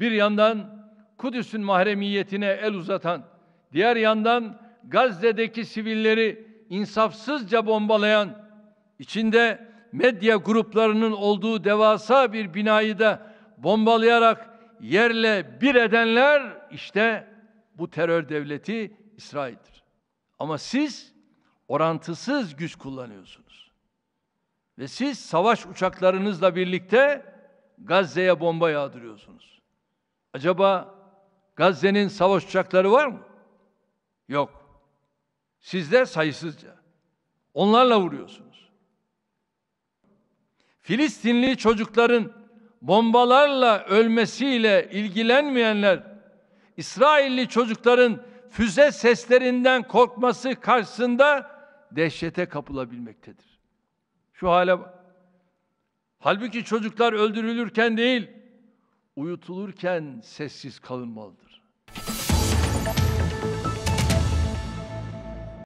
Bir yandan Kudüs'ün mahremiyetine el uzatan, diğer yandan Gazze'deki sivilleri insafsızca bombalayan, içinde medya gruplarının olduğu devasa bir binayı da bombalayarak yerle bir edenler işte bu terör devleti İsrail'dir. Ama siz orantısız güç kullanıyorsunuz. Ve siz savaş uçaklarınızla birlikte Gazze'ye bomba yağdırıyorsunuz. Acaba Gazze'nin savaş uçakları var mı? Yok. Sizler sayısızca. Onlarla vuruyorsunuz. Filistinli çocukların bombalarla ölmesiyle ilgilenmeyenler, İsrailli çocukların füze seslerinden korkması karşısında dehşete kapılabilmektedir. Şu hale bak. Halbuki çocuklar öldürülürken değil, uyutulurken sessiz kalınmalıdır.